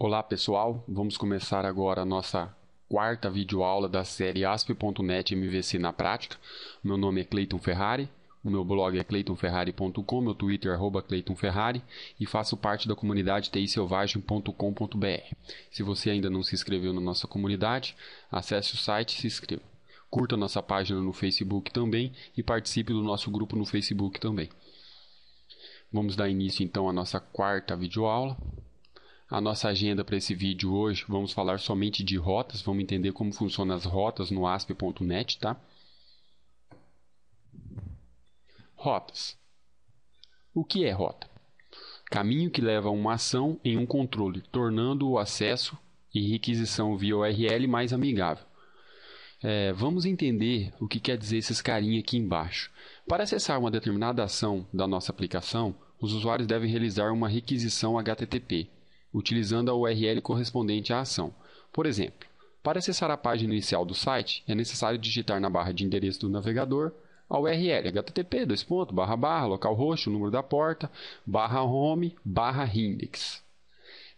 Olá pessoal, vamos começar agora a nossa quarta videoaula da série ASP.NET MVC na prática. Meu nome é Cleiton Ferrari, o meu blog é cleitonferrari.com, meu Twitter é cleitonferrari e faço parte da comunidade tiselvagem.com.br. Se você ainda não se inscreveu na nossa comunidade, acesse o site e se inscreva. Curta nossa página no Facebook também e participe do nosso grupo no Facebook também. Vamos dar início então à nossa quarta videoaula. aula a nossa agenda para esse vídeo hoje, vamos falar somente de rotas, vamos entender como funcionam as rotas no asp.net, tá? Rotas. O que é rota? Caminho que leva uma ação em um controle, tornando o acesso e requisição via URL mais amigável. É, vamos entender o que quer dizer esses carinhas aqui embaixo. Para acessar uma determinada ação da nossa aplicação, os usuários devem realizar uma requisição HTTP, utilizando a URL correspondente à ação. Por exemplo, para acessar a página inicial do site, é necessário digitar na barra de endereço do navegador a URL http dois ponto, barra, barra, local roxo, número da porta, barra home, barra index.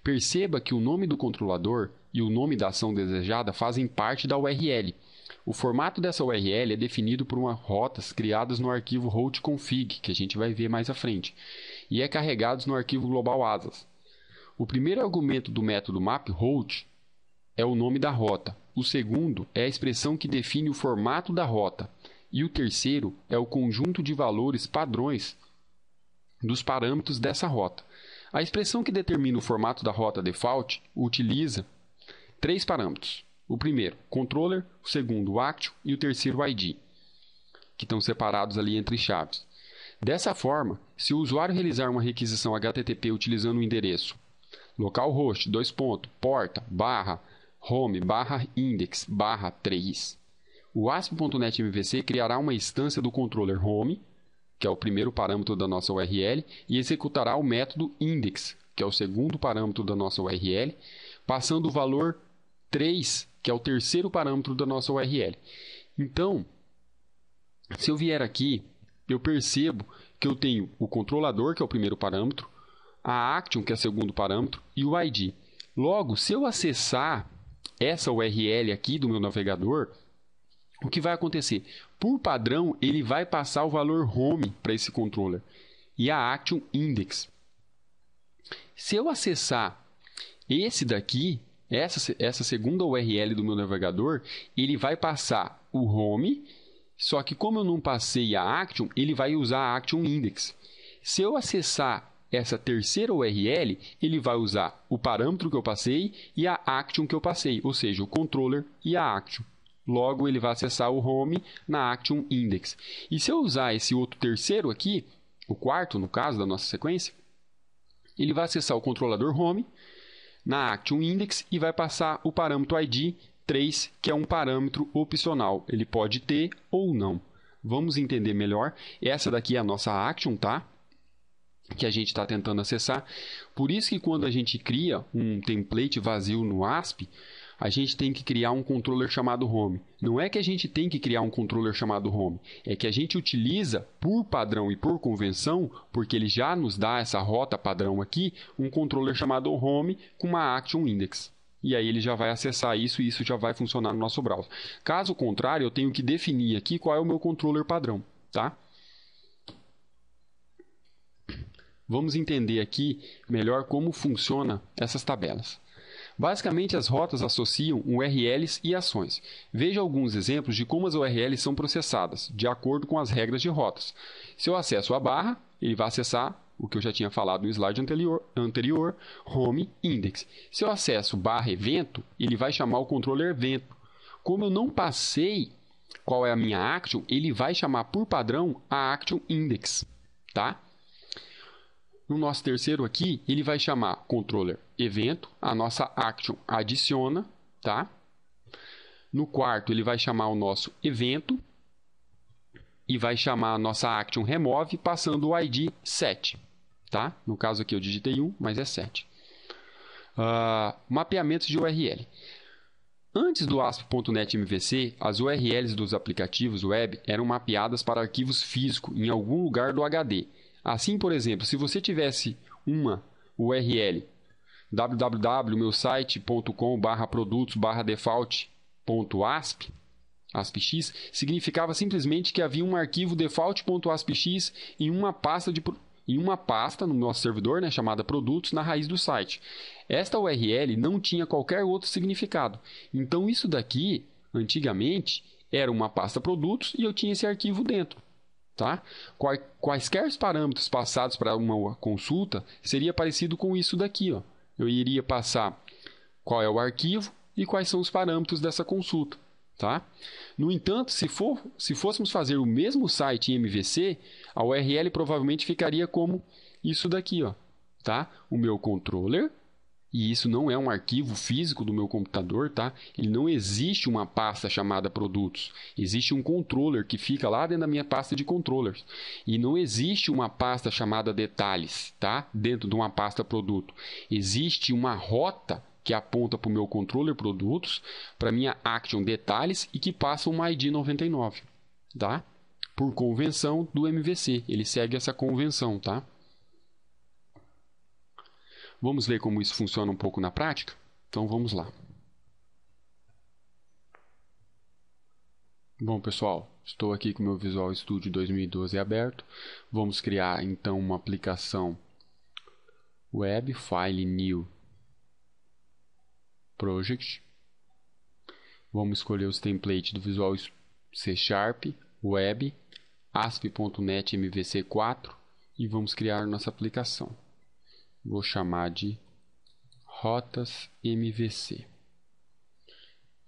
Perceba que o nome do controlador e o nome da ação desejada fazem parte da URL. O formato dessa URL é definido por umas rotas criadas no arquivo route config, que a gente vai ver mais à frente, e é carregados no arquivo global asas. O primeiro argumento do método MapHolt é o nome da rota, o segundo é a expressão que define o formato da rota, e o terceiro é o conjunto de valores padrões dos parâmetros dessa rota. A expressão que determina o formato da rota default utiliza três parâmetros: o primeiro, controller, o segundo, action e o terceiro, ID, que estão separados ali entre chaves. Dessa forma, se o usuário realizar uma requisição HTTP utilizando o endereço local host, dois pontos, porta, barra, home, barra, index, barra, 3. O ASP.NET MVC criará uma instância do controller home, que é o primeiro parâmetro da nossa URL, e executará o método index, que é o segundo parâmetro da nossa URL, passando o valor 3, que é o terceiro parâmetro da nossa URL. Então, se eu vier aqui, eu percebo que eu tenho o controlador, que é o primeiro parâmetro, a action, que é o segundo parâmetro, e o ID. Logo, se eu acessar essa URL aqui do meu navegador, o que vai acontecer? Por padrão, ele vai passar o valor home para esse controller e a action index. Se eu acessar esse daqui, essa, essa segunda URL do meu navegador, ele vai passar o home, só que como eu não passei a action, ele vai usar a action index. Se eu acessar essa terceira URL, ele vai usar o parâmetro que eu passei e a action que eu passei, ou seja, o controller e a action. Logo, ele vai acessar o home na action index. E se eu usar esse outro terceiro aqui, o quarto, no caso da nossa sequência, ele vai acessar o controlador home na action index e vai passar o parâmetro id 3, que é um parâmetro opcional. Ele pode ter ou não. Vamos entender melhor. Essa daqui é a nossa action, tá? que a gente está tentando acessar. Por isso que quando a gente cria um template vazio no ASP, a gente tem que criar um controller chamado home. Não é que a gente tem que criar um controller chamado home, é que a gente utiliza por padrão e por convenção, porque ele já nos dá essa rota padrão aqui, um controller chamado home com uma action index. E aí ele já vai acessar isso e isso já vai funcionar no nosso browser. Caso contrário, eu tenho que definir aqui qual é o meu controller padrão, tá? Vamos entender aqui melhor como funciona essas tabelas. Basicamente, as rotas associam URLs e ações. Veja alguns exemplos de como as URLs são processadas, de acordo com as regras de rotas. Se eu acesso a barra, ele vai acessar o que eu já tinha falado no slide anterior, anterior home index. Se eu acesso barra evento, ele vai chamar o controller evento. Como eu não passei qual é a minha action, ele vai chamar por padrão a action index, tá? No nosso terceiro aqui, ele vai chamar controller evento, a nossa action adiciona, tá? No quarto, ele vai chamar o nosso evento e vai chamar a nossa action remove passando o ID 7, tá? No caso aqui eu digitei 1, mas é 7. Uh, ah, mapeamentos de URL. Antes do ASP.NET MVC, as URLs dos aplicativos web eram mapeadas para arquivos físicos em algum lugar do HD Assim, por exemplo, se você tivesse uma URL www.meusite.com/produtos/default.asp ASPX significava simplesmente que havia um arquivo default.aspx em uma pasta de em uma pasta no nosso servidor, né, chamada produtos na raiz do site. Esta URL não tinha qualquer outro significado. Então isso daqui, antigamente, era uma pasta produtos e eu tinha esse arquivo dentro. Tá? Quaisquer parâmetros passados para uma consulta seria parecido com isso daqui. Ó. Eu iria passar qual é o arquivo e quais são os parâmetros dessa consulta. Tá? No entanto, se, for, se fôssemos fazer o mesmo site em MVC, a URL provavelmente ficaria como isso daqui, ó, tá? O meu controller e isso não é um arquivo físico do meu computador, tá? Ele não existe uma pasta chamada produtos. Existe um controller que fica lá dentro da minha pasta de controllers. E não existe uma pasta chamada detalhes, tá? Dentro de uma pasta produto. Existe uma rota que aponta para o meu controller produtos, para minha action detalhes e que passa uma ID 99, tá? Por convenção do MVC, ele segue essa convenção, tá? Vamos ver como isso funciona um pouco na prática? Então vamos lá. Bom, pessoal, estou aqui com o meu Visual Studio 2012 aberto. Vamos criar então uma aplicação web, file new project. Vamos escolher os templates do Visual C Sharp, web, asp.net mvc4 e vamos criar nossa aplicação vou chamar de rotas MVC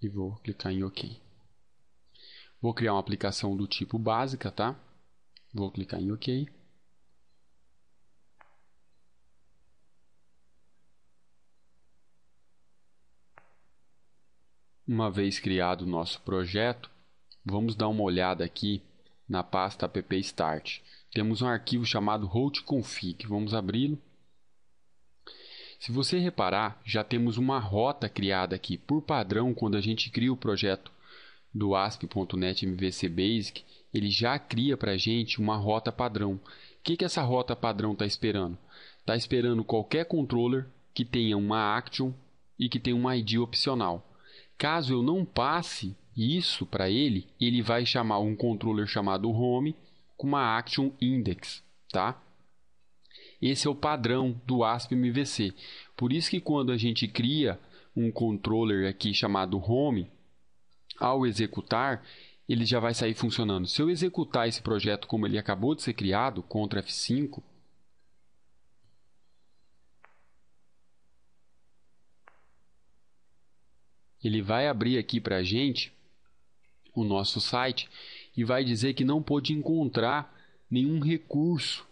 e vou clicar em OK. Vou criar uma aplicação do tipo básica, tá? Vou clicar em OK. Uma vez criado o nosso projeto, vamos dar uma olhada aqui na pasta app start. Temos um arquivo chamado route config. Vamos abri-lo se você reparar, já temos uma rota criada aqui. Por padrão, quando a gente cria o projeto do ASP.NET MVC Basic, ele já cria para a gente uma rota padrão. O que, que essa rota padrão está esperando? Está esperando qualquer controller que tenha uma action e que tenha uma ID opcional. Caso eu não passe isso para ele, ele vai chamar um controller chamado home com uma action index, tá? Esse é o padrão do ASP-MVC. Por isso que quando a gente cria um controller aqui chamado home, ao executar, ele já vai sair funcionando. Se eu executar esse projeto como ele acabou de ser criado, Ctrl F5, ele vai abrir aqui para a gente o nosso site e vai dizer que não pôde encontrar nenhum recurso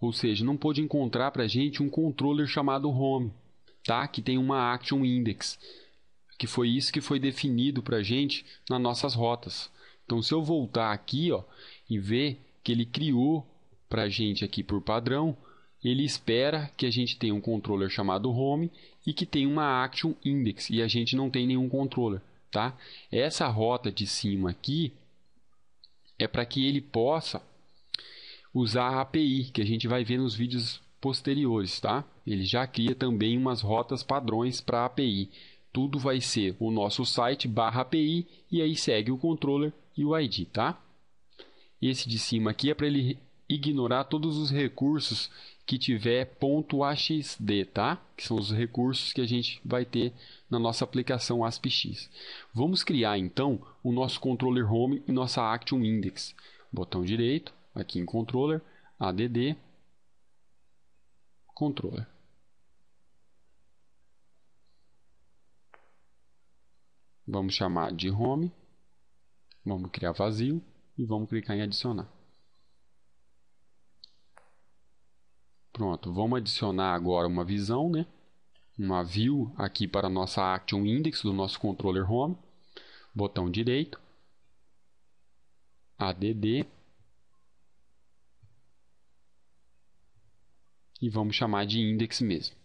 ou seja, não pôde encontrar para a gente um controller chamado Home, tá? que tem uma Action Index, que foi isso que foi definido para a gente nas nossas rotas. Então, se eu voltar aqui ó, e ver que ele criou para a gente aqui por padrão, ele espera que a gente tenha um controller chamado Home e que tenha uma Action Index, e a gente não tem nenhum controller. Tá? Essa rota de cima aqui é para que ele possa usar a API, que a gente vai ver nos vídeos posteriores, tá? Ele já cria também umas rotas padrões para a API. Tudo vai ser o nosso site barra API e aí segue o controller e o ID, tá? Esse de cima aqui é para ele ignorar todos os recursos que tiver .axd, tá? Que são os recursos que a gente vai ter na nossa aplicação AspX. Vamos criar então o nosso controller home e nossa action index. Botão direito, aqui em controller, add controller. Vamos chamar de home, vamos criar vazio e vamos clicar em adicionar. Pronto, vamos adicionar agora uma visão, né? uma view aqui para a nossa action index do nosso controller home, botão direito, add e vamos chamar de index mesmo.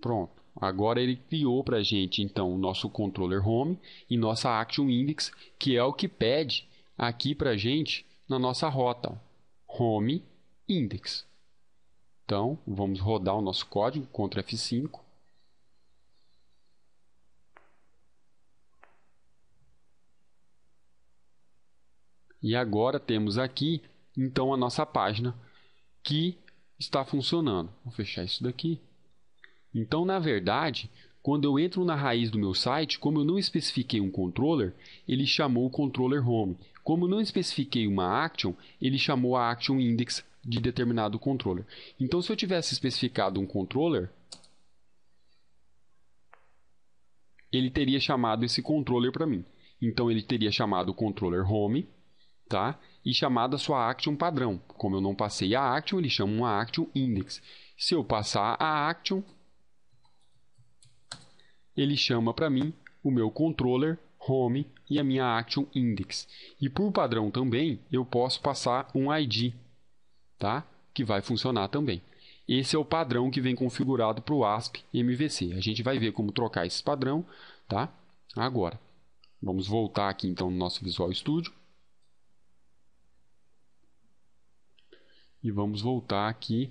Pronto. Agora ele criou para a gente então o nosso controller home e nossa action index, que é o que pede aqui para a gente na nossa rota home index. Então vamos rodar o nosso código Ctrl F5. E agora temos aqui então a nossa página que está funcionando. Vou fechar isso daqui. Então, na verdade, quando eu entro na raiz do meu site, como eu não especifiquei um controller, ele chamou o controller home. Como eu não especifiquei uma action, ele chamou a action index de determinado controller. Então, se eu tivesse especificado um controller, ele teria chamado esse controller para mim. Então, ele teria chamado o controller home tá? E chamada sua action padrão. Como eu não passei a action, ele chama uma action index. Se eu passar a action, ele chama para mim o meu controller home e a minha action index. E por padrão também, eu posso passar um ID, tá? Que vai funcionar também. Esse é o padrão que vem configurado para o ASP MVC. A gente vai ver como trocar esse padrão, tá? Agora, vamos voltar aqui então no nosso Visual Studio. e vamos voltar aqui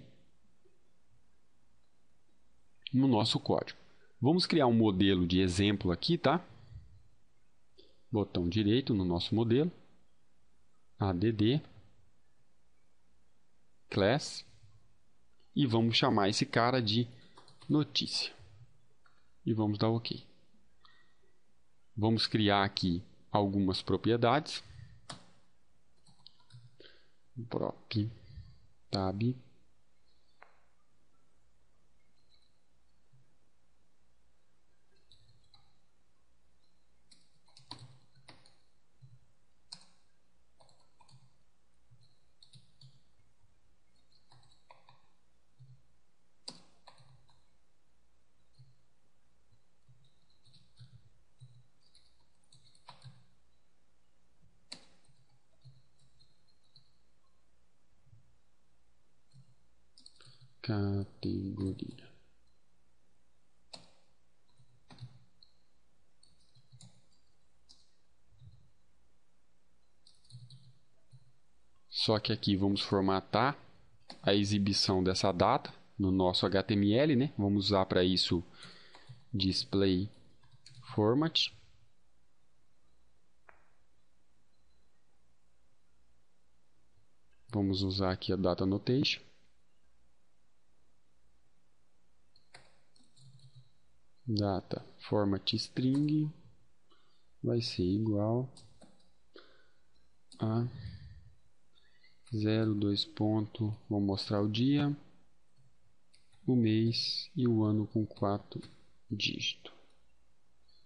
no nosso código. Vamos criar um modelo de exemplo aqui, tá? Botão direito no nosso modelo, add, class, e vamos chamar esse cara de notícia. E vamos dar OK. Vamos criar aqui algumas propriedades. Prop تعبيد categoria. Só que aqui vamos formatar a exibição dessa data no nosso HTML, né? Vamos usar para isso display format. Vamos usar aqui a data notation. data format string vai ser igual a 02 ponto, vou mostrar o dia, o mês e o ano com quatro dígitos.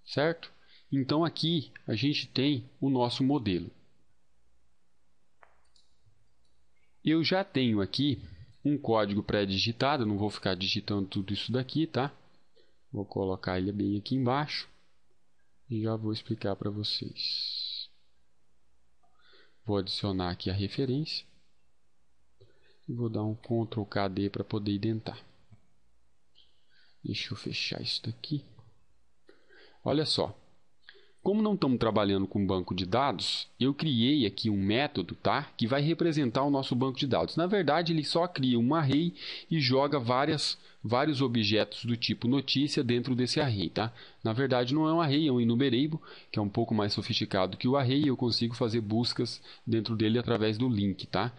Certo? Então aqui a gente tem o nosso modelo. Eu já tenho aqui um código pré-digitado, não vou ficar digitando tudo isso daqui, tá? Vou colocar ele bem aqui embaixo e já vou explicar para vocês. Vou adicionar aqui a referência e vou dar um Ctrl KD para poder identar. Deixa eu fechar isso daqui. Olha só. Como não estamos trabalhando com banco de dados, eu criei aqui um método, tá? Que vai representar o nosso banco de dados. Na verdade, ele só cria um array e joga várias vários objetos do tipo notícia dentro desse array, tá? Na verdade não é um array, é um enumerable, que é um pouco mais sofisticado que o array, e eu consigo fazer buscas dentro dele através do link, tá?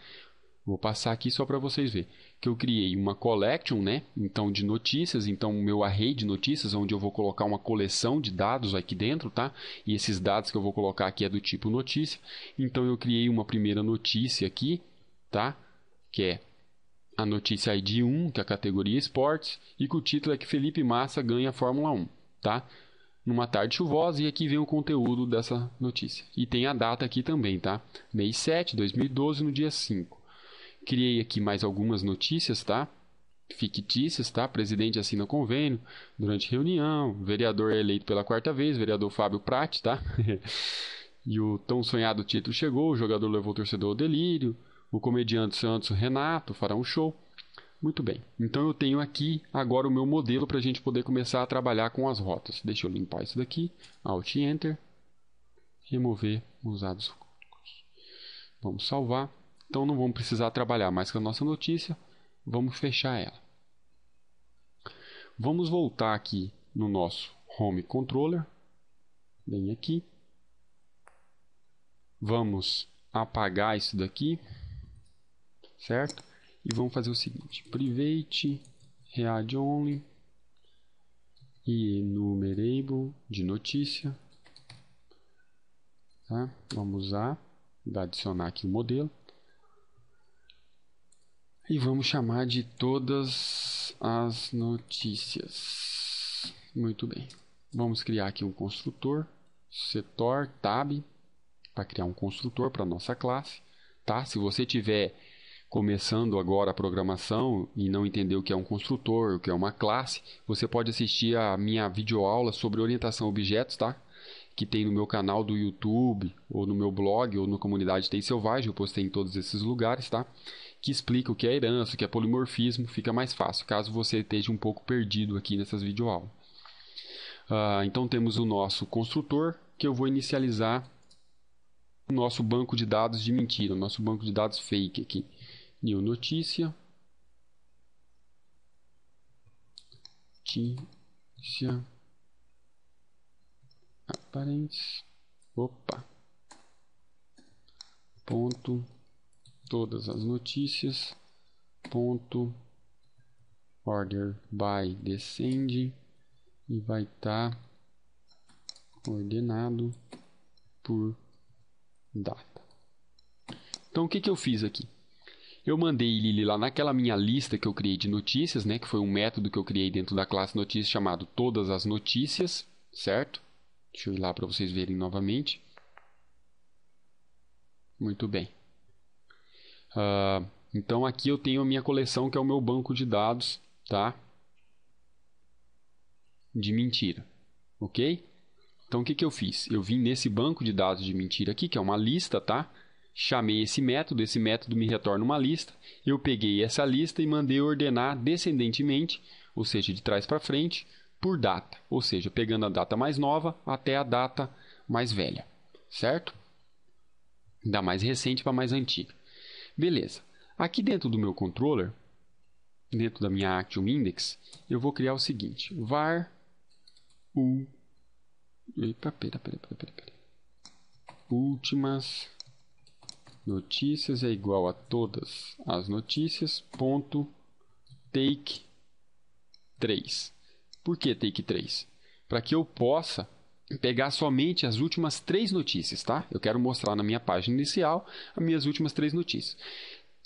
Vou passar aqui só para vocês verem que eu criei uma collection, né? Então de notícias, então o meu array de notícias, onde eu vou colocar uma coleção de dados aqui dentro, tá? E esses dados que eu vou colocar aqui é do tipo notícia. Então eu criei uma primeira notícia aqui, tá? Que é a notícia ID é 1, que é a categoria esportes, e que o título é que Felipe Massa ganha a Fórmula 1, tá? Numa tarde chuvosa, e aqui vem o conteúdo dessa notícia. E tem a data aqui também, tá? Mês 7, 2012, no dia 5. Criei aqui mais algumas notícias, tá? Fictícias, tá? Presidente assina convênio durante reunião, vereador é eleito pela quarta vez, vereador Fábio Prat, tá? e o tão sonhado título chegou, o jogador levou o torcedor ao delírio, o comediante Santos Renato fará um show. Muito bem, então eu tenho aqui agora o meu modelo para a gente poder começar a trabalhar com as rotas. Deixa eu limpar isso daqui, Alt Enter, remover os dados. Vamos salvar. Então não vamos precisar trabalhar mais com a nossa notícia, vamos fechar ela. Vamos voltar aqui no nosso Home Controller, bem aqui. Vamos apagar isso daqui certo? E vamos fazer o seguinte, private read only e enumerable de notícia, tá? Vamos usar, adicionar aqui o modelo e vamos chamar de todas as notícias. Muito bem. Vamos criar aqui um construtor, setor tab, para criar um construtor para nossa classe, tá? Se você tiver começando agora a programação e não entender o que é um construtor, o que é uma classe, você pode assistir a minha videoaula sobre orientação a objetos, tá? Que tem no meu canal do YouTube, ou no meu blog, ou na Comunidade Tem Selvagem, eu postei em todos esses lugares, tá? Que explica o que é herança, o que é polimorfismo, fica mais fácil, caso você esteja um pouco perdido aqui nessas videoaulas. Uh, então temos o nosso construtor, que eu vou inicializar o nosso banco de dados de mentira, o nosso banco de dados fake aqui. New notícia. Notícia. Aparentes. Opa. Ponto. Todas as notícias. Ponto. Order by descend E vai estar tá ordenado por data. Então o que, que eu fiz aqui? Eu mandei ele lá naquela minha lista que eu criei de notícias, né, que foi um método que eu criei dentro da classe notícias chamado todas as notícias, certo? Deixa eu ir lá para vocês verem novamente. Muito bem. Uh, então aqui eu tenho a minha coleção que é o meu banco de dados, tá? De mentira, ok? Então o que, que eu fiz? Eu vim nesse banco de dados de mentira aqui, que é uma lista, tá? Chamei esse método, esse método me retorna uma lista. Eu peguei essa lista e mandei ordenar descendentemente, ou seja, de trás para frente, por data, ou seja, pegando a data mais nova até a data mais velha, certo? Da mais recente para a mais antiga. Beleza. Aqui dentro do meu controller, dentro da minha Action Index, eu vou criar o seguinte: var u. Eita, pera, pera, pera, pera, pera. Últimas Notícias é igual a todas as notícias. Ponto take 3. Por que take 3? Para que eu possa pegar somente as últimas três notícias, tá? Eu quero mostrar na minha página inicial as minhas últimas três notícias.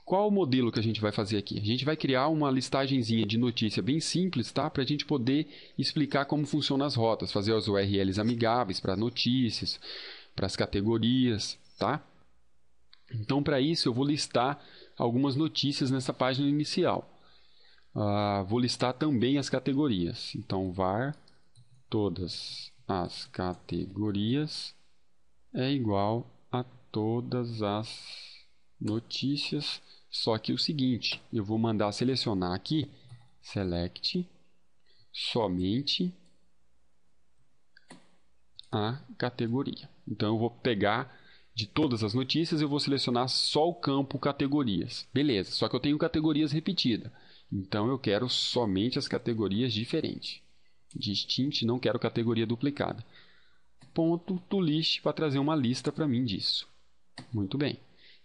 Qual o modelo que a gente vai fazer aqui? A gente vai criar uma listagemzinha de notícia bem simples, tá? Para a gente poder explicar como funcionam as rotas, fazer as URLs amigáveis para as notícias, para as categorias, tá? Então, para isso, eu vou listar algumas notícias nessa página inicial. Ah, vou listar também as categorias. Então, var todas as categorias é igual a todas as notícias. Só que o seguinte, eu vou mandar selecionar aqui, select somente a categoria. Então, eu vou pegar de todas as notícias, eu vou selecionar só o campo categorias. Beleza, só que eu tenho categorias repetidas. Então eu quero somente as categorias diferentes. Distinct, não quero categoria duplicada. Ponto list, para trazer uma lista para mim disso. Muito bem.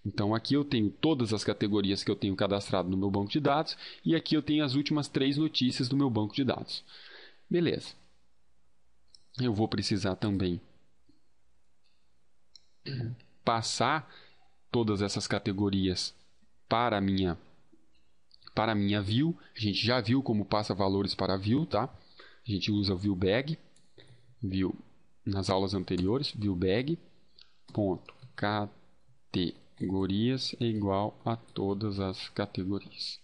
Então aqui eu tenho todas as categorias que eu tenho cadastrado no meu banco de dados e aqui eu tenho as últimas três notícias do meu banco de dados. Beleza. Eu vou precisar também passar todas essas categorias para a minha para a minha view. A gente já viu como passa valores para view, tá? A gente usa view bag, view nas aulas anteriores, view bag ponto categorias é igual a todas as categorias.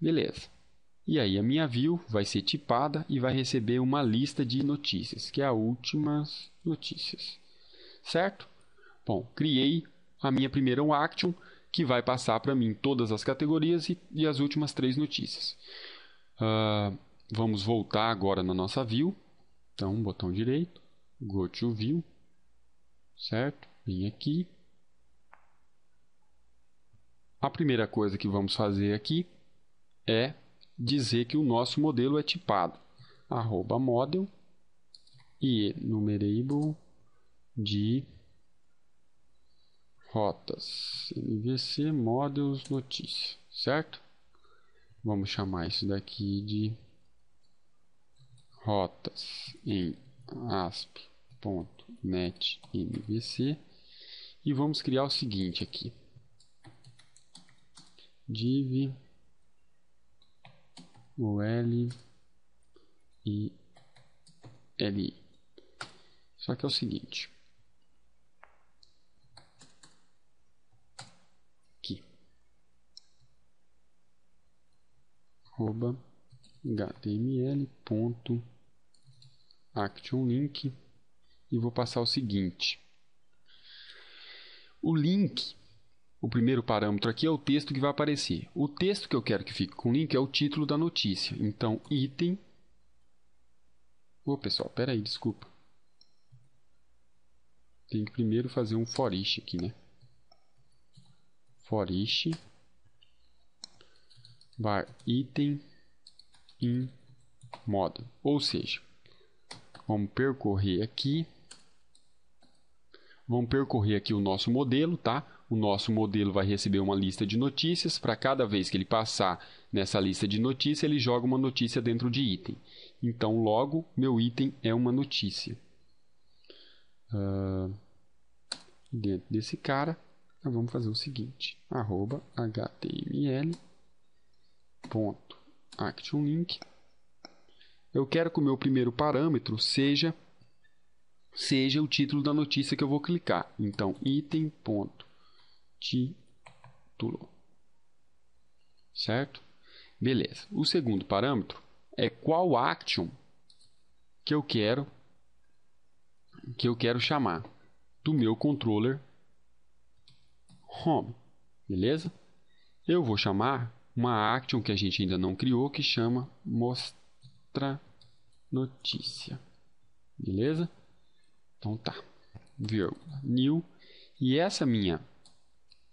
Beleza. E aí a minha view vai ser tipada e vai receber uma lista de notícias, que é a últimas notícias. Certo? Bom, criei a minha primeira action que vai passar para mim todas as categorias e, e as últimas três notícias. Uh, vamos voltar agora na nossa view. Então, botão direito, go to view, certo? Vem aqui. A primeira coisa que vamos fazer aqui é dizer que o nosso modelo é tipado. Arroba model e numerable de rotas, MVC Models Notícia, certo? Vamos chamar isso daqui de rotas em asp.net MVC e vamos criar o seguinte aqui div ul e li. Só que é o seguinte, arroba html.actionLink e vou passar o seguinte. O link, o primeiro parâmetro aqui é o texto que vai aparecer. O texto que eu quero que fique com link é o título da notícia. Então, item. Ô pessoal, pessoal, peraí, desculpa. Tem que primeiro fazer um for each aqui, né? For each var item em modo. Ou seja, vamos percorrer aqui. Vamos percorrer aqui o nosso modelo, tá? O nosso modelo vai receber uma lista de notícias. Para cada vez que ele passar nessa lista de notícias, ele joga uma notícia dentro de item. Então, logo, meu item é uma notícia. Uh, dentro desse cara, nós vamos fazer o seguinte. html ponto action link eu quero que o meu primeiro parâmetro seja seja o título da notícia que eu vou clicar. Então, item ponto título. Certo? Beleza. O segundo parâmetro é qual action que eu quero que eu quero chamar do meu controller home. Beleza? Eu vou chamar uma action que a gente ainda não criou que chama mostra notícia. Beleza? Então tá. Vírgula, new. E essa minha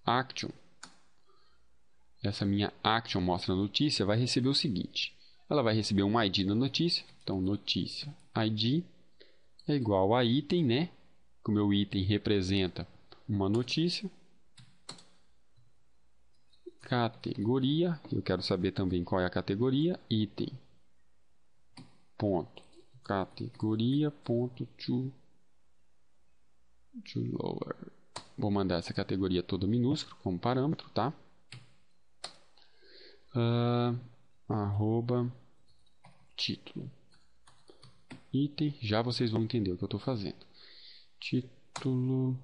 action, essa minha action mostra notícia vai receber o seguinte. Ela vai receber um ID da notícia. Então notícia ID é igual a item, né? Que o meu item representa uma notícia categoria, eu quero saber também qual é a categoria, item, ponto, categoria, ponto, to, to lower. Vou mandar essa categoria toda minúscula como parâmetro, tá? Uh, arroba, título. Item, já vocês vão entender o que eu estou fazendo. Título,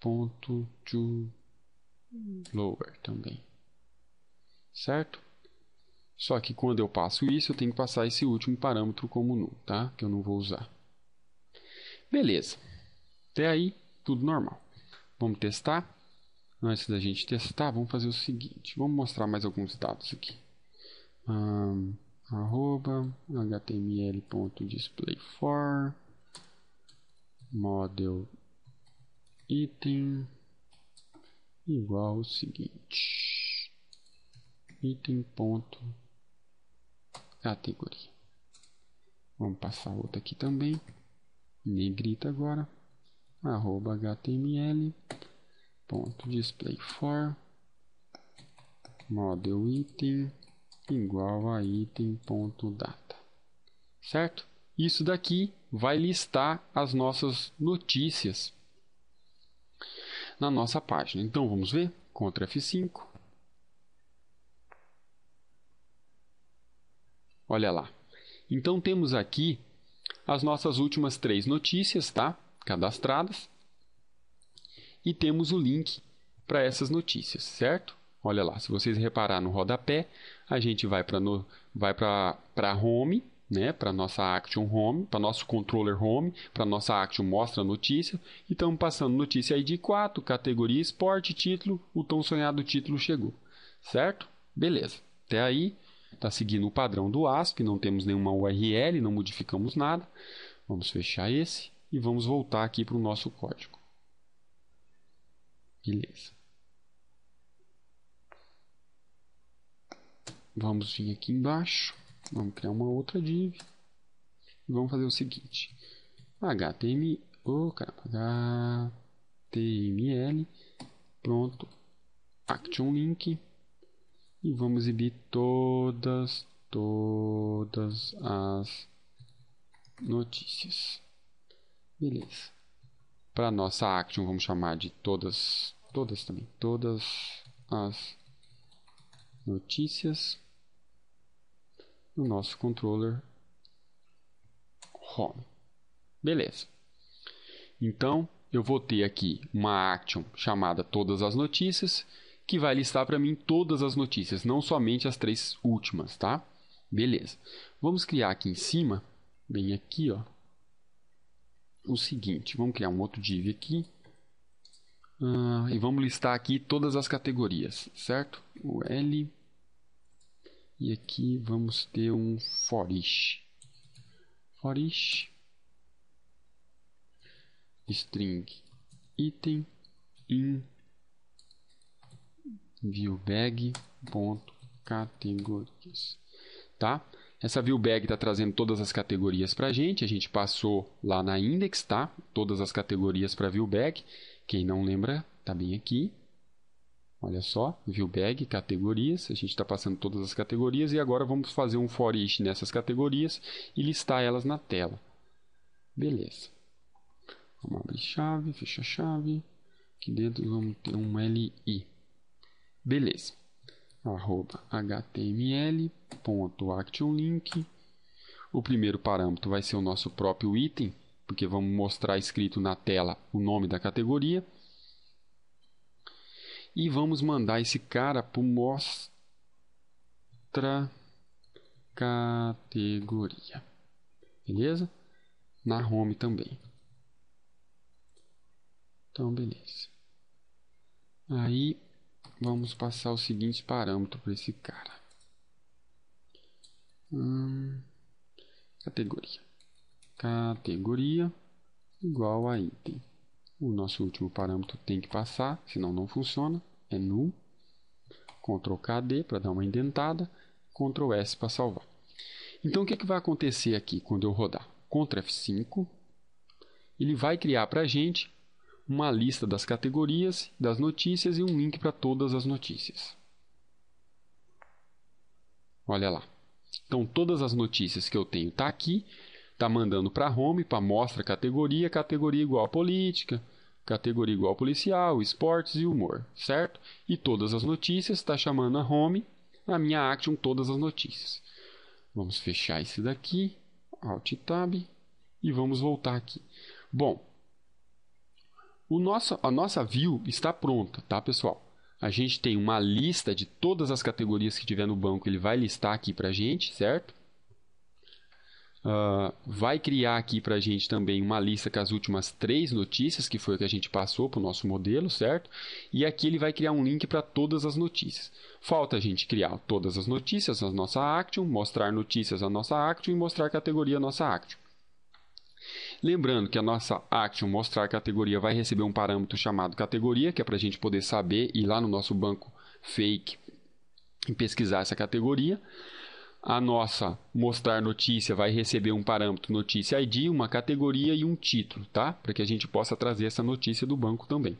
ponto, to, lower também certo? Só que quando eu passo isso, eu tenho que passar esse último parâmetro como null, tá? Que eu não vou usar. Beleza. Até aí, tudo normal. Vamos testar? Antes da gente testar, vamos fazer o seguinte. Vamos mostrar mais alguns dados aqui. Um, arroba html.displayFor model item igual o seguinte item ponto categoria. Vamos passar outra aqui também. Negrita agora. Arroba HTML. Ponto display for model item igual a item ponto data. Certo? Isso daqui vai listar as nossas notícias na nossa página. Então vamos ver. Ctrl F5. Olha lá. Então temos aqui as nossas últimas três notícias, tá? Cadastradas. E temos o link para essas notícias, certo? Olha lá, se vocês reparar no rodapé, a gente vai para vai para home, né, para nossa action home, para nosso controller home, para nossa action mostra notícia, e estamos passando notícia ID 4, categoria esporte, título, o tão sonhado título chegou. Certo? Beleza. Até aí está seguindo o padrão do ASP, não temos nenhuma URL, não modificamos nada. Vamos fechar esse e vamos voltar aqui para o nosso código. Beleza. Vamos vir aqui embaixo, vamos criar uma outra div. vamos fazer o seguinte, html, oh, caramba, html, pronto, action link, e vamos exibir todas, todas as notícias. Beleza. Para nossa action, vamos chamar de todas, todas também, todas as notícias no nosso controller home. Beleza. Então, eu vou ter aqui uma action chamada todas as notícias que vai listar para mim todas as notícias, não somente as três últimas, tá? Beleza. Vamos criar aqui em cima, bem aqui, ó, o seguinte. Vamos criar um outro div aqui. Uh, e vamos listar aqui todas as categorias, certo? O L. E aqui vamos ter um for each. For each. String. Item. In viewbag ponto categorias tá essa viewbag está trazendo todas as categorias para a gente a gente passou lá na index tá todas as categorias para viewbag quem não lembra tá bem aqui olha só viewbag categorias a gente está passando todas as categorias e agora vamos fazer um for each nessas categorias e listar elas na tela beleza vamos abrir chave fecha chave aqui dentro vamos ter um li Beleza. Arroba html.actionLink. O primeiro parâmetro vai ser o nosso próprio item, porque vamos mostrar escrito na tela o nome da categoria. E vamos mandar esse cara para mostra categoria. Beleza? Na home também. Então, beleza. Aí vamos passar o seguinte parâmetro para esse cara. Hum, categoria. Categoria igual a item. O nosso último parâmetro tem que passar, senão não funciona. É null. Ctrl KD para dar uma indentada. Ctrl S para salvar. Então o que, é que vai acontecer aqui quando eu rodar? Ctrl F5. Ele vai criar para a gente uma lista das categorias das notícias e um link para todas as notícias. Olha lá. Então todas as notícias que eu tenho tá aqui, está mandando para home, para mostra categoria, categoria igual a política, categoria igual a policial, esportes e humor, certo? E todas as notícias está chamando a home, na minha action todas as notícias. Vamos fechar esse daqui, alt tab e vamos voltar aqui. Bom, o nosso, a nossa view está pronta, tá, pessoal? A gente tem uma lista de todas as categorias que tiver no banco, ele vai listar aqui para a gente, certo? Uh, vai criar aqui para a gente também uma lista com as últimas três notícias, que foi o que a gente passou para o nosso modelo, certo? E aqui ele vai criar um link para todas as notícias. Falta a gente criar todas as notícias, a nossa Action, mostrar notícias, a nossa Action e mostrar categoria, a nossa Action. Lembrando que a nossa action mostrar categoria vai receber um parâmetro chamado categoria, que é para a gente poder saber ir lá no nosso banco fake e pesquisar essa categoria. A nossa mostrar notícia vai receber um parâmetro notícia ID, uma categoria e um título, tá? Para que a gente possa trazer essa notícia do banco também.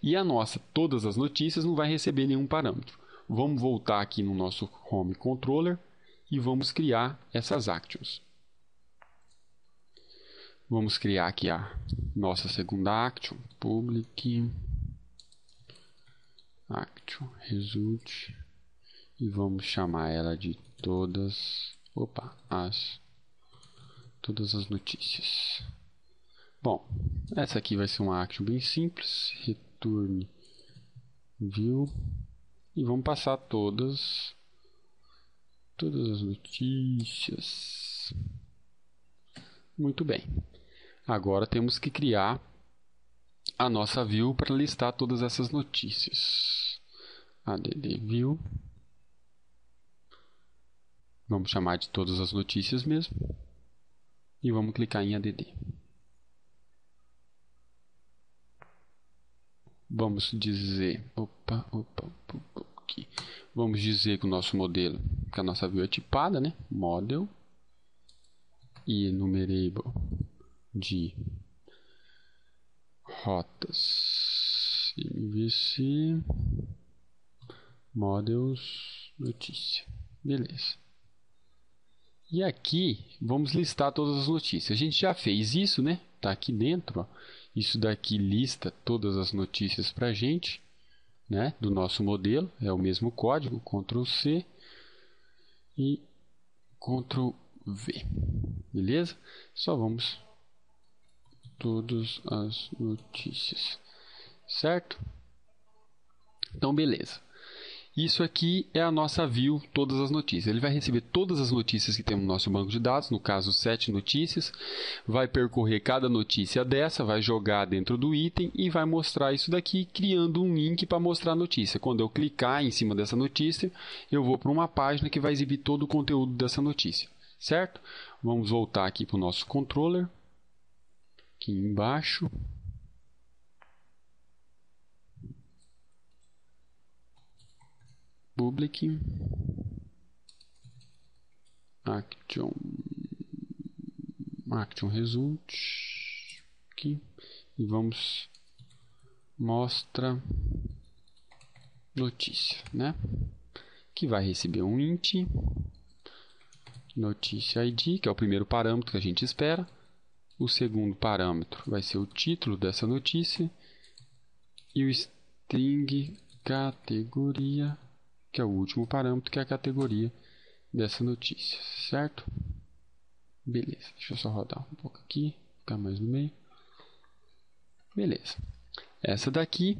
E a nossa todas as notícias não vai receber nenhum parâmetro. Vamos voltar aqui no nosso home controller e vamos criar essas actions. Vamos criar aqui a nossa segunda action, public action result e vamos chamar ela de todas, opa, as todas as notícias. Bom, essa aqui vai ser uma action bem simples, return view e vamos passar todas todas as notícias. Muito bem. Agora temos que criar a nossa view para listar todas essas notícias. ADD view. Vamos chamar de todas as notícias mesmo. E vamos clicar em ADD. Vamos dizer, opa, opa, opa, aqui. Vamos dizer que o nosso modelo, que a nossa view é tipada, né? Model inumerável de rotas. MVC Models Notícia. Beleza. E aqui vamos listar todas as notícias. A gente já fez isso, né? Tá aqui dentro. Ó. Isso daqui lista todas as notícias para gente, né? Do nosso modelo é o mesmo código. Ctrl C e Ctrl V. Beleza? Só vamos todas as notícias. Certo? Então, beleza. Isso aqui é a nossa view, todas as notícias. Ele vai receber todas as notícias que temos no nosso banco de dados, no caso, sete notícias, vai percorrer cada notícia dessa, vai jogar dentro do item e vai mostrar isso daqui, criando um link para mostrar a notícia. Quando eu clicar em cima dessa notícia, eu vou para uma página que vai exibir todo o conteúdo dessa notícia certo? Vamos voltar aqui para o nosso controller, aqui embaixo. Public action action result aqui e vamos mostra notícia, né? Que vai receber um int notícia ID, que é o primeiro parâmetro que a gente espera. O segundo parâmetro vai ser o título dessa notícia. E o string categoria, que é o último parâmetro, que é a categoria dessa notícia, certo? Beleza, deixa eu só rodar um pouco aqui, ficar mais no meio. Beleza. Essa daqui,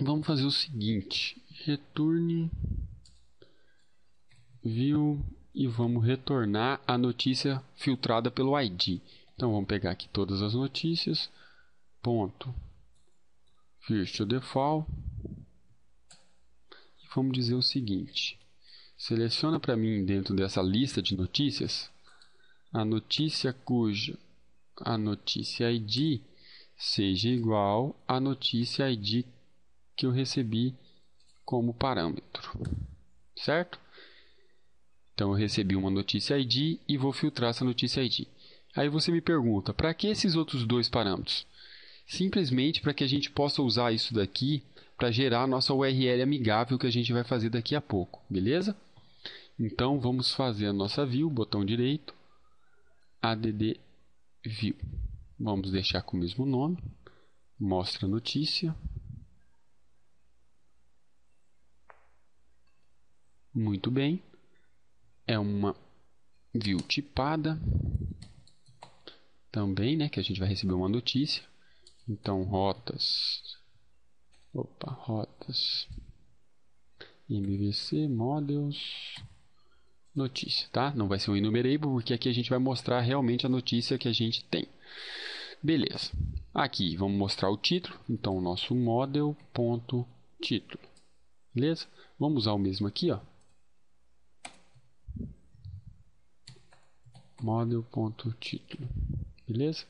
vamos fazer o seguinte, return view e vamos retornar a notícia filtrada pelo ID. Então vamos pegar aqui todas as notícias. Ponto. First default. E vamos dizer o seguinte. Seleciona para mim dentro dessa lista de notícias a notícia cuja a notícia ID seja igual à notícia ID que eu recebi como parâmetro. Certo? Então eu recebi uma notícia ID e vou filtrar essa notícia ID. Aí você me pergunta, para que esses outros dois parâmetros? Simplesmente para que a gente possa usar isso daqui para gerar a nossa URL amigável que a gente vai fazer daqui a pouco, beleza? Então vamos fazer a nossa view, botão direito, add view. Vamos deixar com o mesmo nome, mostra notícia. Muito bem é uma view tipada também, né, que a gente vai receber uma notícia. Então, rotas. Opa, rotas. MVC models notícia, tá? Não vai ser um enumerable porque aqui a gente vai mostrar realmente a notícia que a gente tem. Beleza. Aqui vamos mostrar o título, então o nosso model.título. Beleza? Vamos usar o mesmo aqui, ó. model.título. Beleza?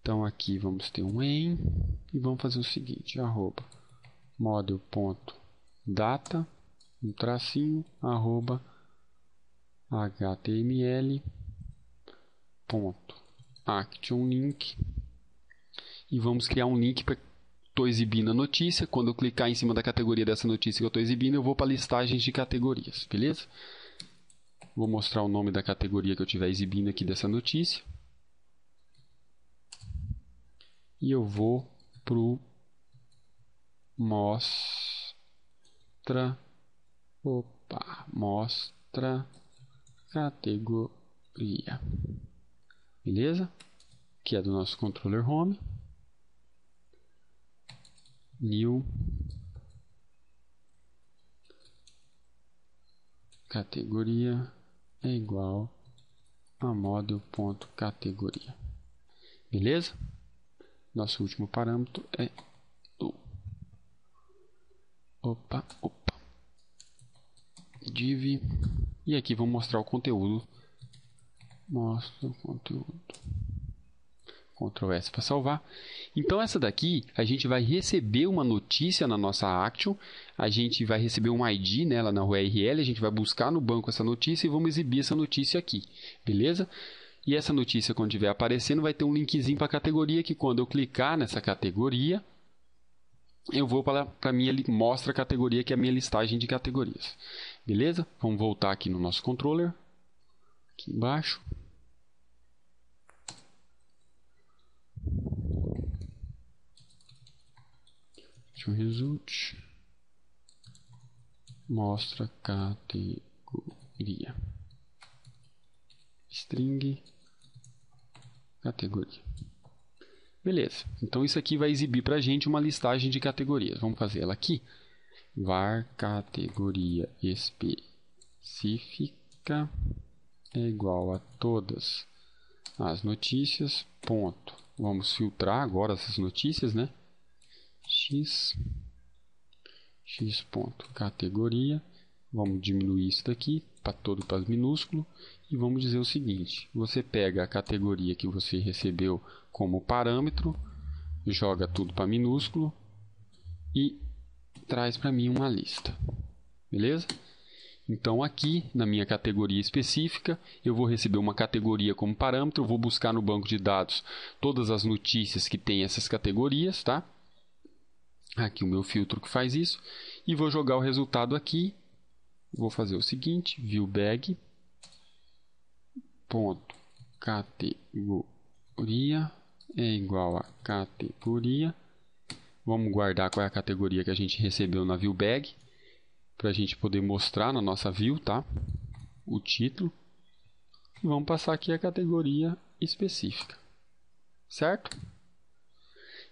Então aqui vamos ter um em e vamos fazer o seguinte, arroba model.data, um tracinho, arroba html ponto action link e vamos criar um link para estou exibindo a notícia. Quando eu clicar em cima da categoria dessa notícia que eu estou exibindo, eu vou para listagens de categorias, beleza? Vou mostrar o nome da categoria que eu estiver exibindo aqui dessa notícia. E eu vou para o mostra, opa, mostra categoria. Beleza? Que é do nosso controller home. New categoria é igual a model.categoria. Beleza? Nosso último parâmetro é do opa, opa. div e aqui vou mostrar o conteúdo. Mostra o conteúdo. Ctrl S para salvar. Então essa daqui, a gente vai receber uma notícia na nossa action, a gente vai receber um ID nela né, na URL, a gente vai buscar no banco essa notícia e vamos exibir essa notícia aqui, beleza? E essa notícia quando estiver aparecendo vai ter um linkzinho para a categoria que quando eu clicar nessa categoria, eu vou para a minha mostra categoria, que é a minha listagem de categorias. Beleza? Vamos voltar aqui no nosso controller, aqui embaixo. um result mostra categoria string categoria beleza então isso aqui vai exibir para a gente uma listagem de categorias vamos fazer ela aqui var categoria específica é igual a todas as notícias ponto vamos filtrar agora essas notícias né x, x ponto categoria. Vamos diminuir isso daqui para todo para minúsculo e vamos dizer o seguinte: você pega a categoria que você recebeu como parâmetro, joga tudo para minúsculo e traz para mim uma lista. Beleza? Então aqui, na minha categoria específica, eu vou receber uma categoria como parâmetro, vou buscar no banco de dados todas as notícias que tem essas categorias, tá? aqui o meu filtro que faz isso, e vou jogar o resultado aqui. Vou fazer o seguinte, view bag, ponto, categoria é igual a categoria. Vamos guardar qual é a categoria que a gente recebeu na view bag, para a gente poder mostrar na nossa view, tá? O título. E vamos passar aqui a categoria específica, certo?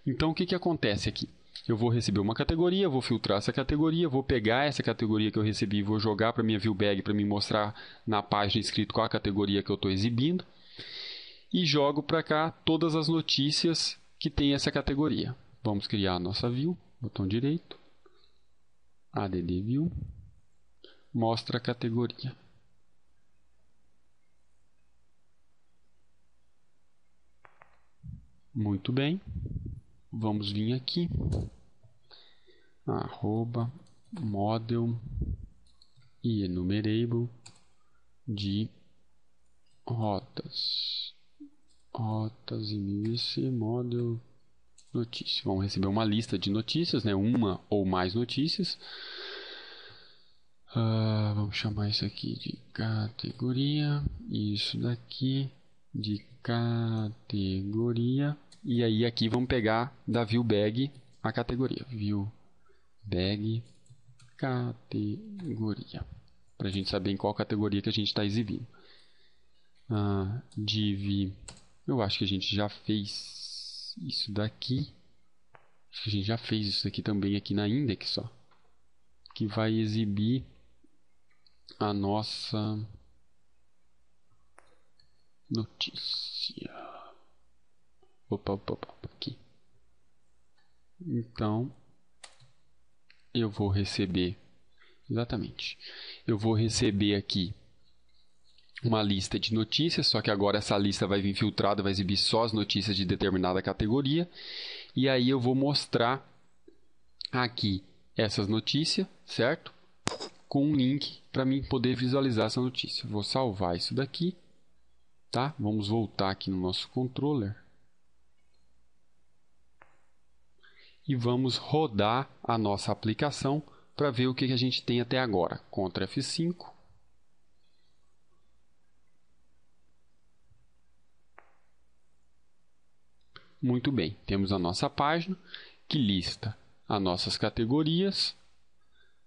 Então, o que, que acontece aqui? Eu vou receber uma categoria, vou filtrar essa categoria, vou pegar essa categoria que eu recebi e vou jogar para minha view bag para me mostrar na página escrito qual a categoria que eu estou exibindo. E jogo para cá todas as notícias que tem essa categoria. Vamos criar a nossa view, botão direito, add view, mostra a categoria. Muito bem vamos vir aqui, arroba model e enumerable de rotas. Rotas início model notícia. Vamos receber uma lista de notícias, né? uma ou mais notícias. Uh, vamos chamar isso aqui de categoria. Isso daqui de categoria. E aí aqui vamos pegar da view bag a categoria. View bag categoria. Para a gente saber em qual categoria que a gente está exibindo. Ah, div, eu acho que a gente já fez isso daqui. Acho que a gente já fez isso aqui também aqui na index, só. Que vai exibir a nossa notícia. Opa, opa, opa, aqui. Então, eu vou receber, exatamente, eu vou receber aqui uma lista de notícias, só que agora essa lista vai vir filtrada, vai exibir só as notícias de determinada categoria. E aí eu vou mostrar aqui essas notícias, certo? Com um link para mim poder visualizar essa notícia. Vou salvar isso daqui, tá? Vamos voltar aqui no nosso controller. e vamos rodar a nossa aplicação para ver o que a gente tem até agora. Ctrl F5. Muito bem, temos a nossa página que lista as nossas categorias,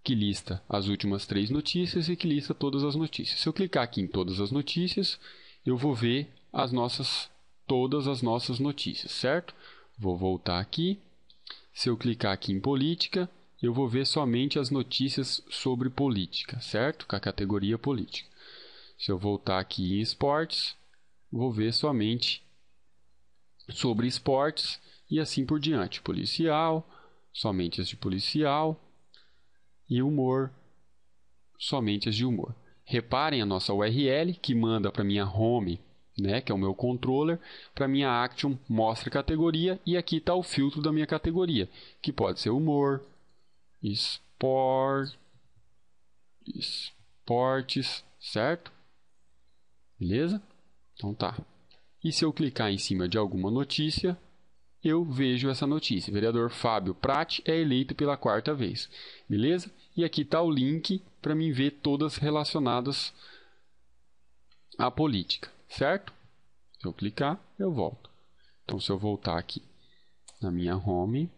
que lista as últimas três notícias e que lista todas as notícias. Se eu clicar aqui em todas as notícias, eu vou ver as nossas todas as nossas notícias, certo? Vou voltar aqui se eu clicar aqui em política, eu vou ver somente as notícias sobre política, certo? Com a categoria política. Se eu voltar aqui em esportes, vou ver somente sobre esportes e assim por diante. Policial, somente as de policial e humor, somente as de humor. Reparem a nossa URL que manda para minha home né, que é o meu controller, para minha action mostra categoria e aqui está o filtro da minha categoria, que pode ser humor, esporte, esportes, certo? Beleza? Então tá. E se eu clicar em cima de alguma notícia, eu vejo essa notícia. vereador Fábio Prati é eleito pela quarta vez. Beleza? E aqui está o link para mim ver todas relacionadas à política certo? Se eu clicar, eu volto. Então, se eu voltar aqui na minha home,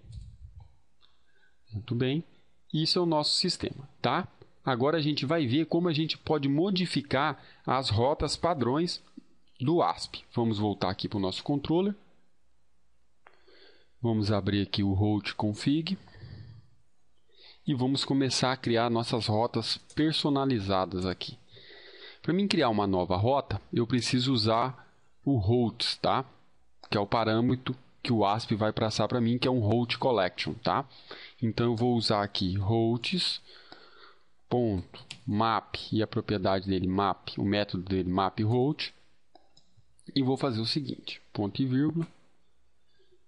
muito bem, isso é o nosso sistema, tá? Agora a gente vai ver como a gente pode modificar as rotas padrões do ASP. Vamos voltar aqui para o nosso controller. Vamos abrir aqui o route config e vamos começar a criar nossas rotas personalizadas aqui. Para mim criar uma nova rota, eu preciso usar o routes, tá? Que é o parâmetro que o ASP vai passar para mim, que é um route collection, tá? Então eu vou usar aqui routes ponto map e a propriedade dele map, o método dele map route e vou fazer o seguinte, ponto e vírgula.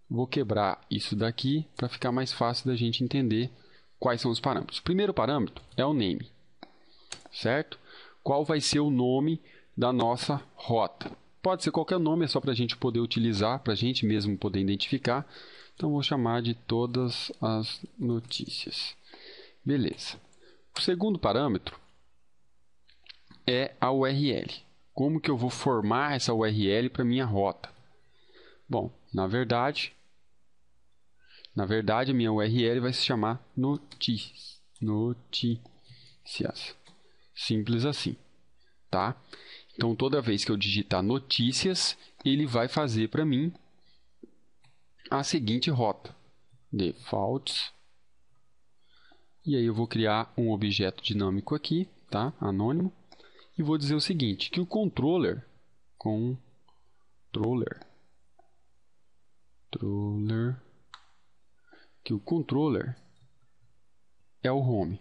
Vou quebrar isso daqui para ficar mais fácil da gente entender quais são os parâmetros. O primeiro parâmetro é o name, certo? qual vai ser o nome da nossa rota. Pode ser qualquer nome, é só para a gente poder utilizar, para a gente mesmo poder identificar. Então vou chamar de todas as notícias. Beleza. O segundo parâmetro é a URL. Como que eu vou formar essa URL para minha rota? Bom, na verdade, na verdade a minha URL vai se chamar notícias. Notícias. Simples assim, tá? Então toda vez que eu digitar notícias, ele vai fazer para mim a seguinte rota: defaults. E aí eu vou criar um objeto dinâmico aqui, tá? Anônimo. E vou dizer o seguinte, que o controller controller controller que o controller é o home.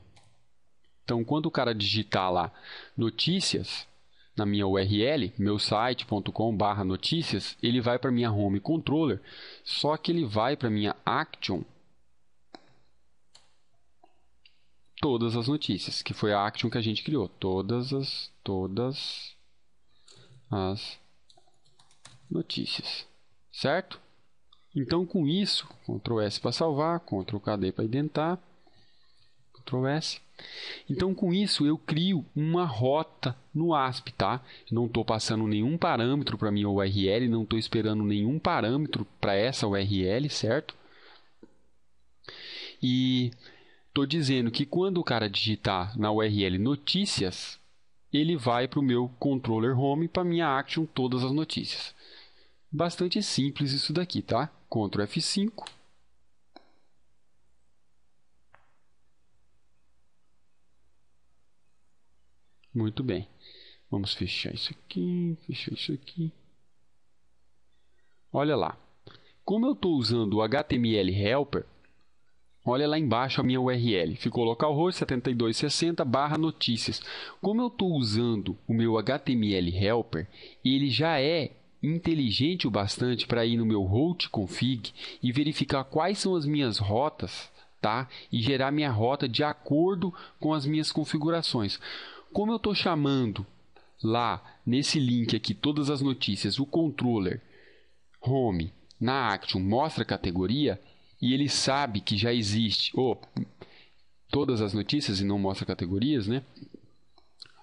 Então, quando o cara digitar lá notícias na minha URL, meu site.com.br barra notícias, ele vai para minha home controller, só que ele vai para minha action todas as notícias, que foi a action que a gente criou, todas as todas as notícias, certo? Então com isso, Ctrl S para salvar, Ctrl KD para identar Ctrl S. Então, com isso, eu crio uma rota no ASP, tá? Não estou passando nenhum parâmetro para minha URL, não estou esperando nenhum parâmetro para essa URL, certo? E estou dizendo que quando o cara digitar na URL notícias, ele vai para o meu controller home para minha action todas as notícias. Bastante simples isso daqui, tá? Ctrl F5, Muito bem. Vamos fechar isso aqui, fechar isso aqui. Olha lá. Como eu estou usando o HTML Helper, Olha lá embaixo a minha URL. Ficou localhost 7260 barra notícias. Como eu estou usando o meu HTML Helper, ele já é inteligente o bastante para ir no meu route config e verificar quais são as minhas rotas tá? e gerar minha rota de acordo com as minhas configurações. Como eu estou chamando lá nesse link aqui todas as notícias, o controller home na Action mostra a categoria e ele sabe que já existe oh, todas as notícias e não mostra categorias, né?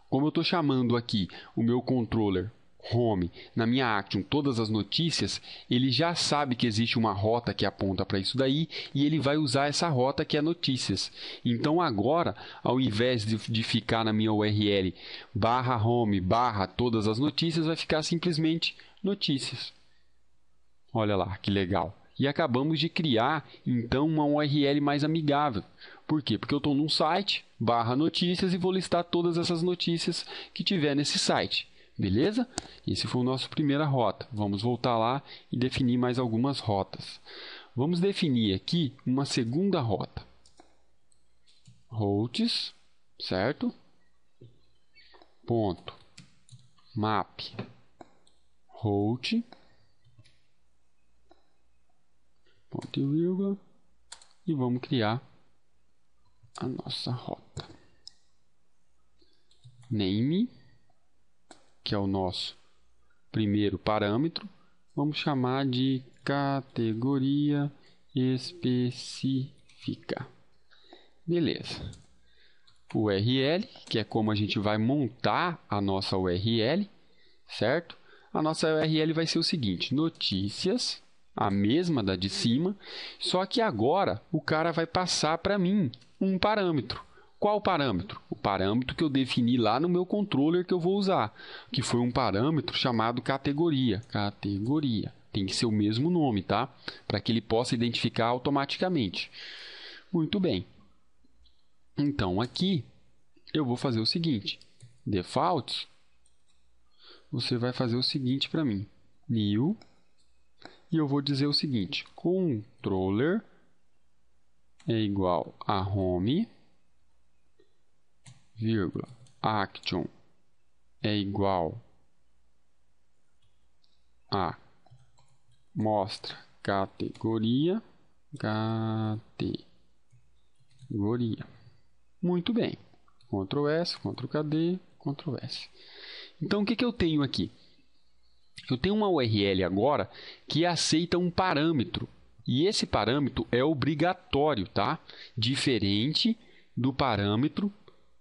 Como eu estou chamando aqui o meu controller Home, na minha Action, todas as notícias, ele já sabe que existe uma rota que aponta para isso daí e ele vai usar essa rota que é notícias. Então agora, ao invés de, de ficar na minha URL barra home barra todas as notícias, vai ficar simplesmente notícias. Olha lá, que legal. E acabamos de criar, então, uma URL mais amigável. Por quê? Porque eu estou num site, barra notícias, e vou listar todas essas notícias que tiver nesse site. Beleza? Esse foi o nosso primeira rota. Vamos voltar lá e definir mais algumas rotas. Vamos definir aqui uma segunda rota. Routes, certo? Ponto. Map. Route. Ponto e vírgula. E vamos criar a nossa rota. Name que é o nosso primeiro parâmetro, vamos chamar de categoria específica. Beleza. URL, que é como a gente vai montar a nossa URL, certo? A nossa URL vai ser o seguinte: notícias, a mesma da de cima, só que agora o cara vai passar para mim um parâmetro. Qual o parâmetro? O parâmetro que eu defini lá no meu controller que eu vou usar, que foi um parâmetro chamado categoria. Categoria. Tem que ser o mesmo nome, tá? Para que ele possa identificar automaticamente. Muito bem. Então, aqui eu vou fazer o seguinte. Default, você vai fazer o seguinte para mim. New. E eu vou dizer o seguinte. Controller é igual a home vírgula, action é igual a mostra categoria, categoria. Muito bem. Ctrl S, Ctrl KD, Ctrl S. Então, o que, que eu tenho aqui? Eu tenho uma URL agora que aceita um parâmetro. E esse parâmetro é obrigatório, tá? Diferente do parâmetro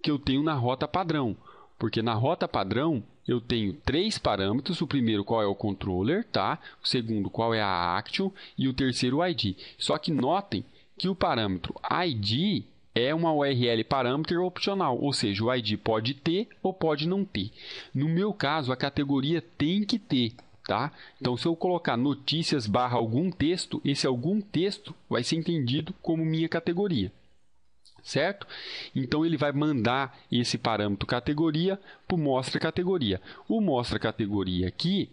que eu tenho na rota padrão. Porque na rota padrão eu tenho três parâmetros: o primeiro, qual é o controller, tá? O segundo, qual é a action, e o terceiro, o ID. Só que notem que o parâmetro ID é uma URL parâmetro opcional, ou seja, o ID pode ter ou pode não ter. No meu caso, a categoria tem que ter, Tá? Então, se eu colocar notícias barra algum texto, esse algum texto vai ser entendido como minha categoria certo? Então ele vai mandar esse parâmetro categoria para o mostra categoria. O mostra categoria aqui,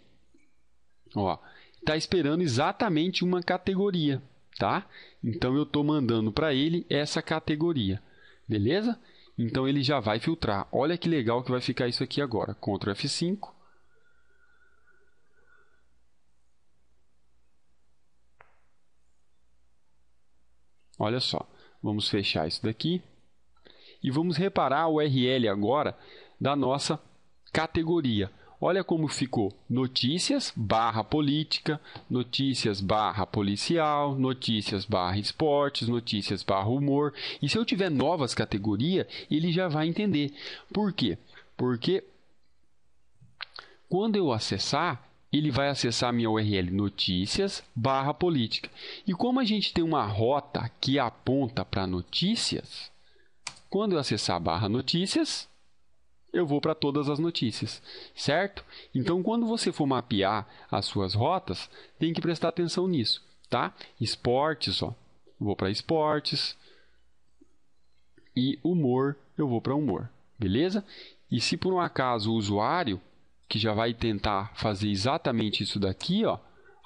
ó, está esperando exatamente uma categoria, tá? Então eu estou mandando para ele essa categoria, beleza? Então ele já vai filtrar. Olha que legal que vai ficar isso aqui agora. Ctrl F5. Olha só. Vamos fechar isso daqui. E vamos reparar a URL agora da nossa categoria. Olha como ficou notícias barra política, notícias barra policial, notícias barra esportes, notícias barra humor. E se eu tiver novas categorias, ele já vai entender. Por quê? Porque quando eu acessar, ele vai acessar a minha URL notícias barra política. E como a gente tem uma rota que aponta para notícias, quando eu acessar a barra notícias, eu vou para todas as notícias, certo? Então, quando você for mapear as suas rotas, tem que prestar atenção nisso, tá? Esportes, ó, vou para esportes. E humor, eu vou para humor, beleza? E se por um acaso o usuário que já vai tentar fazer exatamente isso daqui, ó,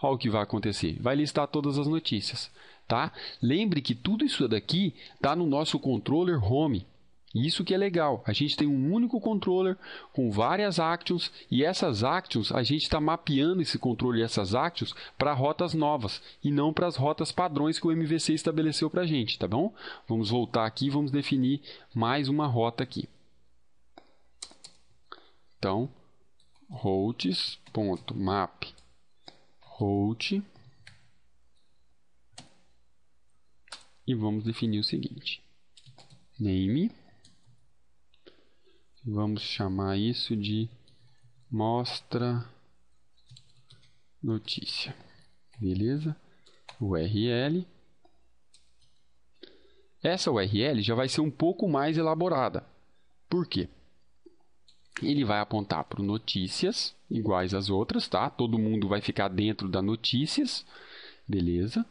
olha o que vai acontecer. Vai listar todas as notícias, tá? Lembre que tudo isso daqui está no nosso controller home. Isso que é legal. A gente tem um único controller com várias actions e essas actions a gente está mapeando esse controle e essas actions para rotas novas e não para as rotas padrões que o MVC estabeleceu para a gente, tá bom? Vamos voltar aqui e vamos definir mais uma rota aqui. Então, routes.map route e vamos definir o seguinte name vamos chamar isso de mostra notícia beleza URL essa URL já vai ser um pouco mais elaborada por quê ele vai apontar para notícias, iguais às outras, tá? Todo mundo vai ficar dentro da notícias, beleza?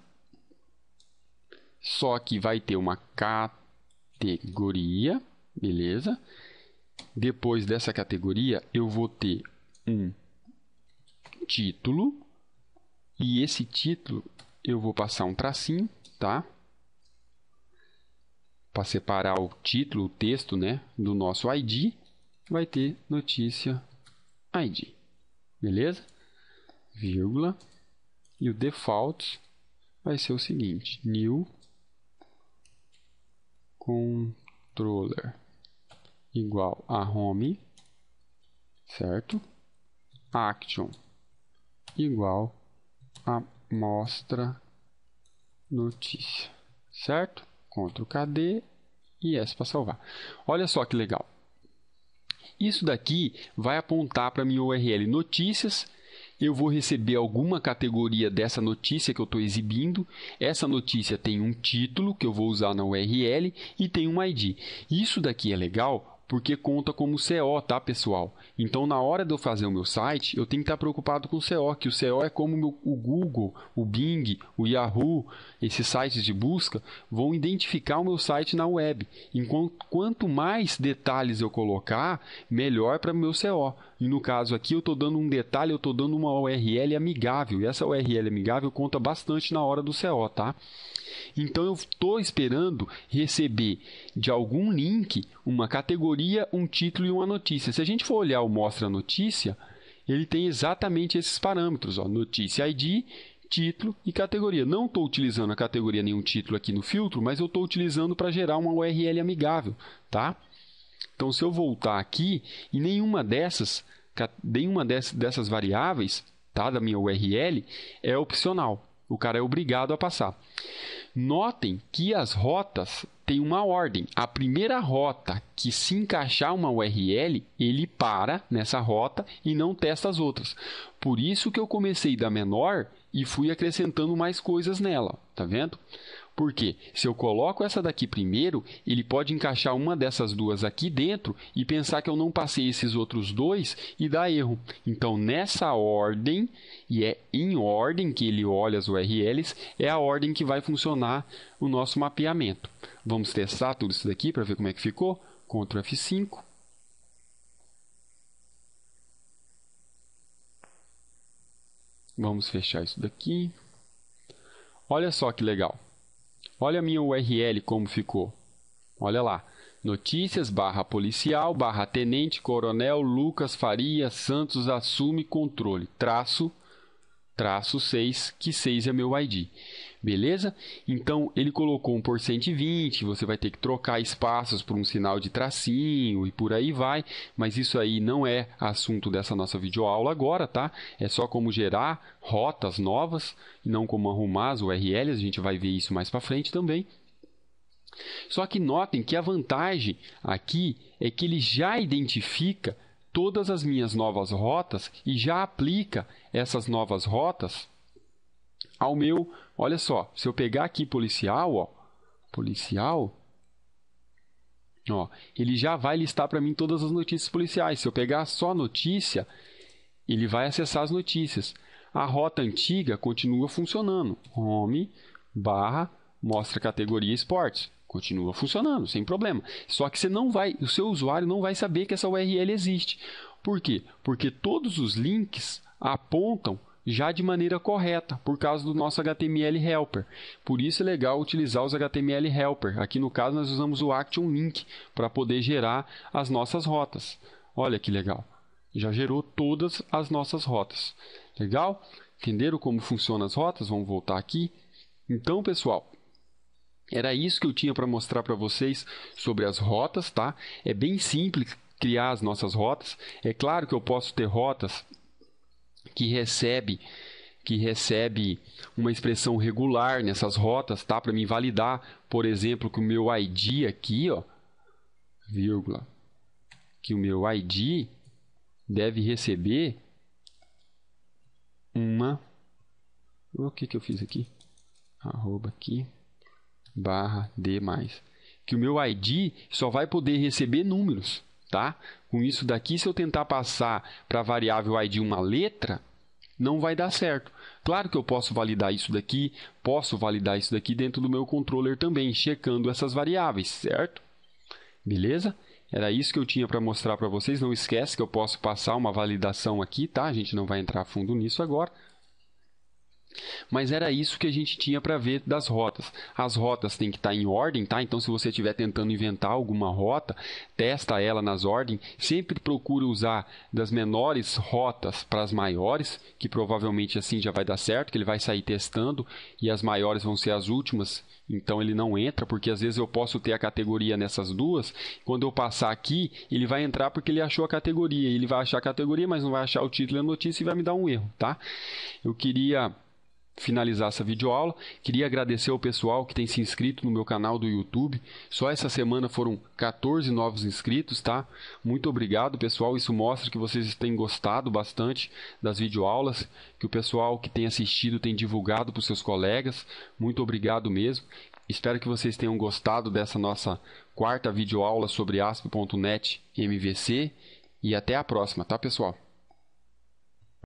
Só que vai ter uma categoria, beleza? Depois dessa categoria, eu vou ter um título e esse título eu vou passar um tracinho, tá? Para separar o título, o texto, né, do nosso ID vai ter notícia ID. Beleza? Vírgula. E o default vai ser o seguinte: new controller igual a home, certo? Action igual a mostra notícia, certo? Ctrl KD e S para salvar. Olha só que legal. Isso daqui vai apontar para minha URL notícias, eu vou receber alguma categoria dessa notícia que eu estou exibindo. Essa notícia tem um título que eu vou usar na URL e tem um ID. Isso daqui é legal porque conta como CO, tá, pessoal? Então, na hora de eu fazer o meu site, eu tenho que estar preocupado com o CO, que o CO é como o Google, o Bing, o Yahoo, esses sites de busca vão identificar o meu site na web. Enquanto quanto mais detalhes eu colocar, melhor para o meu CO e no caso aqui eu estou dando um detalhe, eu estou dando uma URL amigável. E essa URL amigável conta bastante na hora do CO, tá? Então eu estou esperando receber de algum link uma categoria, um título e uma notícia. Se a gente for olhar o mostra notícia, ele tem exatamente esses parâmetros: ó, notícia ID, título e categoria. Não estou utilizando a categoria nenhum título aqui no filtro, mas eu estou utilizando para gerar uma URL amigável, tá? Então, se eu voltar aqui e nenhuma dessas, nenhuma dessas variáveis tá, da minha URL é opcional. O cara é obrigado a passar. Notem que as rotas têm uma ordem. A primeira rota que se encaixar uma URL, ele para nessa rota e não testa as outras. Por isso que eu comecei da menor e fui acrescentando mais coisas nela, tá vendo? Porque se eu coloco essa daqui primeiro, ele pode encaixar uma dessas duas aqui dentro e pensar que eu não passei esses outros dois e dá erro. Então, nessa ordem, e é em ordem que ele olha as URLs, é a ordem que vai funcionar o nosso mapeamento. Vamos testar tudo isso daqui para ver como é que ficou? Ctrl F5. Vamos fechar isso daqui. Olha só que legal. Olha a minha URL como ficou. Olha lá. Notícias barra policial barra tenente coronel Lucas Faria Santos assume controle. Traço, traço 6, que 6 é meu ID beleza? Então ele colocou um por 120, você vai ter que trocar espaços por um sinal de tracinho e por aí vai, mas isso aí não é assunto dessa nossa videoaula agora, tá? É só como gerar rotas novas, não como arrumar as URLs, a gente vai ver isso mais para frente também. Só que notem que a vantagem aqui é que ele já identifica todas as minhas novas rotas e já aplica essas novas rotas ao meu. Olha só, se eu pegar aqui policial, ó, policial, ó, ele já vai listar para mim todas as notícias policiais. Se eu pegar só notícia, ele vai acessar as notícias. A rota antiga continua funcionando. Home barra mostra categoria esportes. Continua funcionando, sem problema. Só que você não vai, o seu usuário não vai saber que essa URL existe. Por quê? Porque todos os links apontam já de maneira correta, por causa do nosso HTML Helper. Por isso é legal utilizar os HTML Helper. Aqui no caso nós usamos o Action Link para poder gerar as nossas rotas. Olha que legal. Já gerou todas as nossas rotas. Legal? Entenderam como funcionam as rotas? Vamos voltar aqui. Então, pessoal, era isso que eu tinha para mostrar para vocês sobre as rotas, tá? É bem simples criar as nossas rotas. É claro que eu posso ter rotas que recebe que recebe uma expressão regular nessas rotas, tá? Para me validar, por exemplo, que o meu ID aqui, ó, vírgula, que o meu ID deve receber uma o que que eu fiz aqui? arroba aqui barra d mais que o meu ID só vai poder receber números, tá? Com isso daqui, se eu tentar passar para a variável ID uma letra, não vai dar certo. Claro que eu posso validar isso daqui, posso validar isso daqui dentro do meu controller também, checando essas variáveis, certo? Beleza? Era isso que eu tinha para mostrar para vocês. Não esquece que eu posso passar uma validação aqui, tá? A gente não vai entrar fundo nisso agora. Mas era isso que a gente tinha para ver das rotas. As rotas têm que estar tá em ordem, tá? Então, se você estiver tentando inventar alguma rota, testa ela nas ordens. Sempre procura usar das menores rotas para as maiores, que provavelmente assim já vai dar certo, que ele vai sair testando e as maiores vão ser as últimas. Então ele não entra, porque às vezes eu posso ter a categoria nessas duas. Quando eu passar aqui, ele vai entrar porque ele achou a categoria. Ele vai achar a categoria, mas não vai achar o título e a notícia e vai me dar um erro, tá? Eu queria finalizar essa videoaula, queria agradecer ao pessoal que tem se inscrito no meu canal do YouTube. Só essa semana foram 14 novos inscritos, tá? Muito obrigado, pessoal. Isso mostra que vocês têm gostado bastante das videoaulas, que o pessoal que tem assistido tem divulgado para os seus colegas. Muito obrigado mesmo. Espero que vocês tenham gostado dessa nossa quarta videoaula sobre ASP.NET MVC e até a próxima, tá, pessoal?